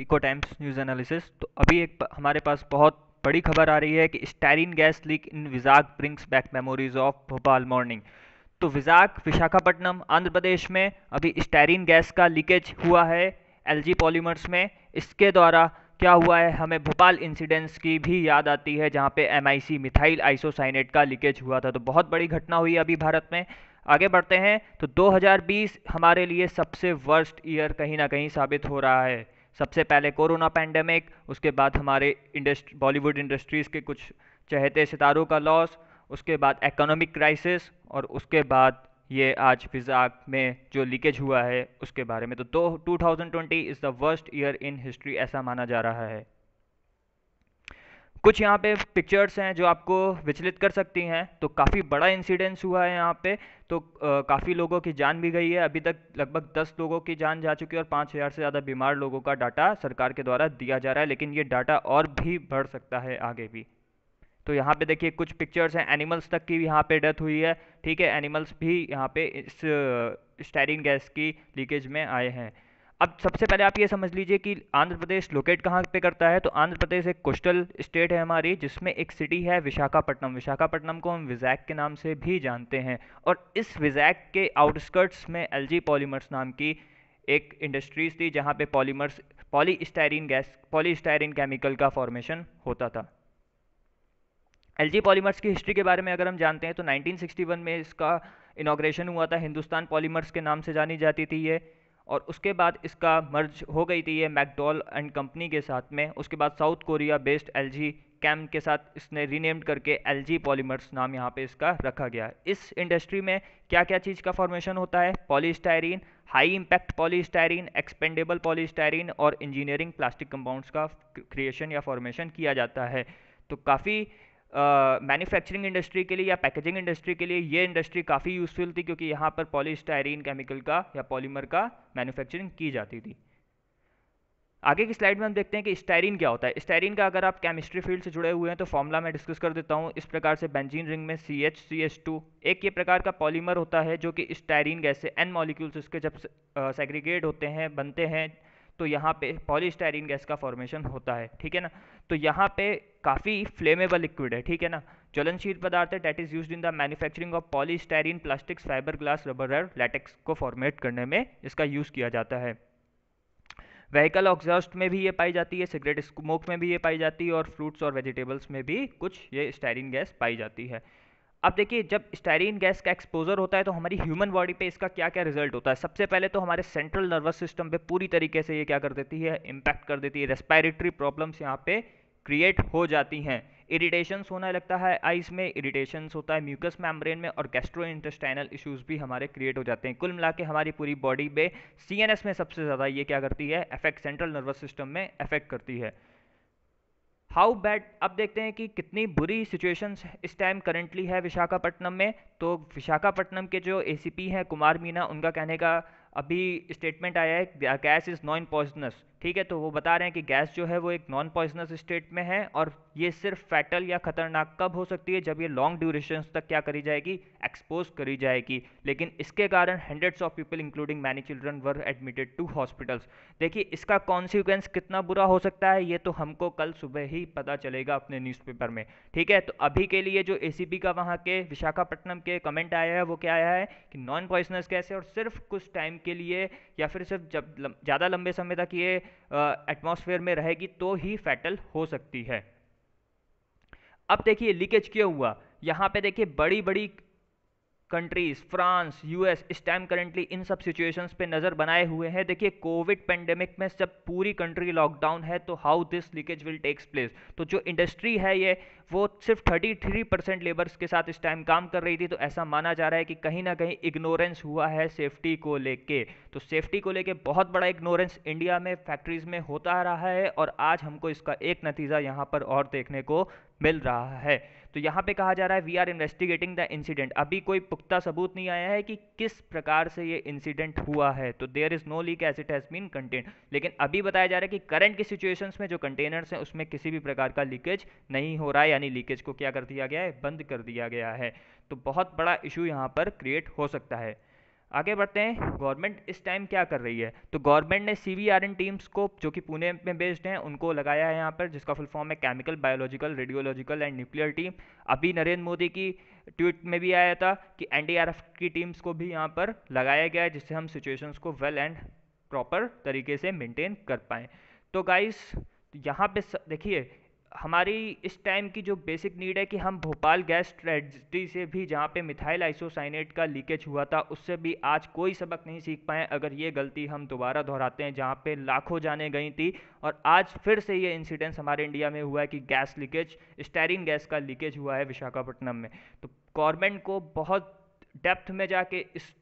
eco times news analysis तो अभी एक हमारे पास बहुत बड़ी खबर आ रही है कि styrene gas leak in Vizag brings back memories of Bhopal morning तो विजाक विशाखापट्टनम आंध्र प्रदेश में अभी स्टैरिन गैस का लीकेज हुआ है एल पॉलीमर्स में इसके द्वारा क्या हुआ है हमें भोपाल इंसिडेंट्स की भी याद आती है जहाँ पे एम मिथाइल आइसोसाइनेट का लीकेज हुआ था तो बहुत बड़ी घटना हुई अभी भारत में आगे बढ़ते हैं तो 2020 हमारे लिए सबसे वर्स्ट ईयर कहीं ना कहीं साबित हो रहा है सबसे पहले कोरोना पैंडमिक उसके बाद हमारे इंडस्ट बॉलीवुड इंडस्ट्रीज़ के कुछ चहते सितारों का लॉस उसके बाद इकोनॉमिक क्राइसिस और उसके बाद ये आज फिजाक में जो लीकेज हुआ है उसके बारे में तो दो two thousand twenty is the worst year in history ऐसा माना जा रहा है कुछ यहाँ पे पिक्चर्स हैं जो आपको विचलित कर सकती हैं तो काफ़ी बड़ा इंसिडेंस हुआ है यहाँ पे तो काफ़ी लोगों की जान भी गई है अभी तक लगभग दस लोगों की जान जा चुकी है और पाँच हज़ार से ज़्यादा बीमार लोगों का डाटा सरकार के द्वारा दिया जा रहा है लेकिन ये डाटा और भी बढ़ सकता है आगे भी तो यहाँ पे देखिए कुछ पिक्चर्स हैं एनिमल्स तक की यहाँ पे डेथ हुई है ठीक है एनिमल्स भी यहाँ पे इस स्टेरिन गैस की लीकेज में आए हैं अब सबसे पहले आप ये समझ लीजिए कि आंध्र प्रदेश लोकेट कहाँ पे करता है तो आंध्र प्रदेश एक कोस्टल स्टेट है हमारी जिसमें एक सिटी है विशाखापट्टनम विशाखापट्टनम को हम विजैक के नाम से भी जानते हैं और इस विजैक के आउटस्कर्ट्स में एल पॉलीमर्स नाम की एक इंडस्ट्रीज थी जहाँ पे polymers polystyrene gas polystyrene chemical का फॉर्मेशन होता था एल पॉलीमर्स की हिस्ट्री के बारे में अगर हम जानते हैं तो 1961 में इसका इनाग्रेशन हुआ था हिंदुस्तान पॉलीमर्स के नाम से जानी जाती थी ये और उसके बाद इसका मर्ज हो गई थी ये मैकडॉल एंड कंपनी के साथ में उसके बाद south Korea based L Chem के साथ इसने रीनेम्ड करके एल पॉलीमर्स नाम यहाँ पे इसका रखा गया इस इंडस्ट्री में क्या क्या चीज़ का फॉर्मेशन होता है polystyrene high impact polystyrene expandable polystyrene और इंजीनियरिंग प्लास्टिक कंपाउंड्स का क्रिएशन या फॉर्मेशन किया जाता है तो काफ़ी मैन्युफैक्चरिंग uh, इंडस्ट्री के लिए या पैकेजिंग इंडस्ट्री के लिए ये इंडस्ट्री काफ़ी यूज़फुल थी क्योंकि यहाँ पर पॉलीस्टायरीन केमिकल का या पॉलीमर का मैन्युफैक्चरिंग की जाती थी आगे की स्लाइड में हम देखते हैं कि स्टायरीन क्या होता है स्टायरीन का अगर आप केमिस्ट्री फील्ड से जुड़े हुए हैं तो फॉर्मूला मैं डिस्कस कर देता हूँ इस प्रकार से बेंजीन रिंग में C H C H two एक ये प्रकार का पॉलीमर होता है जो कि स्टायरीन गैस से एन मॉलिक्यूल्स इसके जब सेग्रीगेट होते हैं बनते हैं तो यहाँ पे पॉलीस्टायरीन गैस का फॉर्मेशन होता है ठीक है ना तो यहाँ पे काफ़ी फ्लेमेबल लिक्विड है ठीक है ना ज्वलनशील पदार्थ है that is use in the manufacturing of polystyrene plastics fibre glass rubber और लेटेक्स को फॉर्मेट करने में इसका यूज़ किया जाता है व्हीकल ऑक्जॉस्ट में भी ये पाई जाती है सिगरेट स्मोक में भी ये पाई जाती है और फ्रूट्स और वेजिटेबल्स में भी कुछ ये स्टायरिन गैस पाई जाती है अब देखिए जब स्टायरीन गैस का एक्सपोजर होता है तो हमारी ह्यूमन बॉडी पे इसका क्या क्या रिजल्ट होता है सबसे पहले तो हमारे सेंट्रल नर्वस सिस्टम पे पूरी तरीके से ये क्या कर देती है इम्पैक्ट कर देती है रेस्पायरेटरी प्रॉब्लम्स यहाँ पे क्रिएट हो जाती हैं इरिटेशंस होने लगता है आइस में इरिटेशंस होता है म्यूकस मैम्ब्रेन में और गैस्ट्रो इंटेस्टाइनल इशूज़ भी हमारे क्रिएट हो जाते हैं कुल मिला के हमारी पूरी बॉडी पे सी में सबसे ज़्यादा ये क्या करती है अफेक्ट सेंट्रल नर्वस सिस्टम में अफेक्ट करती है हाउ बैड अब देखते हैं कि कितनी बुरी सिचुएशंस इस टाइम करंटली है विशाखापट्टनम में तो विशाखापट्टनम के जो ए हैं कुमार मीना उनका कहने का अभी स्टेटमेंट आया है गैस इज़ नॉन पॉइजनस ठीक है तो वो बता रहे हैं कि गैस जो है वो एक नॉन पॉइजनस स्टेट में है और ये सिर्फ फैटल या खतरनाक कब हो सकती है जब ये लॉन्ग ड्यूरेशन तक क्या करी जाएगी एक्सपोज करी जाएगी लेकिन इसके कारण hundreds of people including many children were admitted to hospitals देखिए इसका कॉन्सिक्वेंस कितना बुरा हो सकता है ये तो हमको कल सुबह ही पता चलेगा अपने न्यूज़पेपर में ठीक है तो अभी के लिए जो ए का वहाँ के विशाखापट्टनम के कमेंट आया है वो क्या आया है कि नॉन पॉइजनस गैस है और सिर्फ कुछ टाइम के लिए या फिर सिर्फ जब ज़्यादा लंबे समय तक ये एटमॉस्फेयर में रहेगी तो ही फैटल हो सकती है अब देखिए लीकेज क्यों हुआ यहाँ पे देखिए बड़ी बड़ी कंट्रीज़ फ्रांस यूएस इस टाइम करेंटली इन सब सिचुएशंस पे नज़र बनाए हुए हैं देखिए कोविड पेंडेमिक में जब पूरी कंट्री लॉकडाउन है तो how this leakage will takes place तो जो इंडस्ट्री है ये वो सिर्फ 33 परसेंट लेबर्स के साथ इस टाइम काम कर रही थी तो ऐसा माना जा रहा है कि कहीं ना कहीं इग्नोरेंस हुआ है सेफ्टी को लेके तो सेफ्टी को लेके बहुत बड़ा इग्नोरेंस इंडिया में फैक्ट्रीज में होता रहा है और आज हमको इसका एक नतीजा यहाँ पर और देखने को मिल रहा है तो यहाँ पे कहा जा रहा है we are investigating the incident अभी कोई पुख्ता सबूत नहीं आया है कि किस प्रकार से ये इंसिडेंट हुआ है तो there is no leak as it has been contain लेकिन अभी बताया जा रहा है कि करंट की सिचुएशन में जो कंटेनर्स हैं उसमें किसी भी प्रकार का लीकेज नहीं हो रहा है यानी लीकेज को क्या कर दिया गया है बंद कर दिया गया है तो बहुत बड़ा इशू यहाँ पर क्रिएट हो सकता है आगे बढ़ते हैं गवर्नमेंट इस टाइम क्या कर रही है तो गवर्नमेंट ने सी टीम्स को जो कि पुणे में बेस्ड हैं उनको लगाया है यहाँ पर जिसका फुल फॉर्म है chemical biological radiological and nuclear team अभी नरेंद्र मोदी की ट्वीट में भी आया था कि एफ की टीम्स को भी यहाँ पर लगाया गया है जिससे हम सिचुएशंस को वेल एंड प्रॉपर तरीके से मेंटेन कर पाएँ तो गाइस यहाँ पे देखिए हमारी इस टाइम की जो बेसिक नीड है कि हम भोपाल गैस ट्रेजडी से भी जहाँ पे मिथाइल आइसोसाइनेट का लीकेज हुआ था उससे भी आज कोई सबक नहीं सीख पाए अगर ये गलती हम दोबारा दोहराते हैं जहाँ पे लाखों जाने गई थी और आज फिर से ये इंसिडेंस हमारे इंडिया में हुआ है कि गैस लीकेज स्टेरिंग गैस का लीकेज हुआ है विशाखापट्टनम में तो गवर्नमेंट को बहुत डेप्थ में जाके इस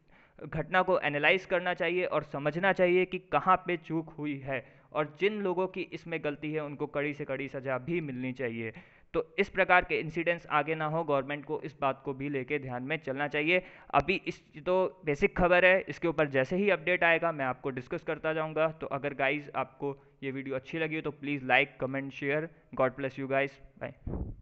घटना को एनालाइज करना चाहिए और समझना चाहिए कि कहाँ पे चूक हुई है और जिन लोगों की इसमें गलती है उनको कड़ी से कड़ी सज़ा भी मिलनी चाहिए तो इस प्रकार के इंसिडेंट्स आगे ना हो गवर्नमेंट को इस बात को भी लेके ध्यान में चलना चाहिए अभी इस तो बेसिक खबर है इसके ऊपर जैसे ही अपडेट आएगा मैं आपको डिस्कस करता जाऊंगा तो अगर गाइज आपको ये वीडियो अच्छी लगी हो तो please like comment share God bless you guys bye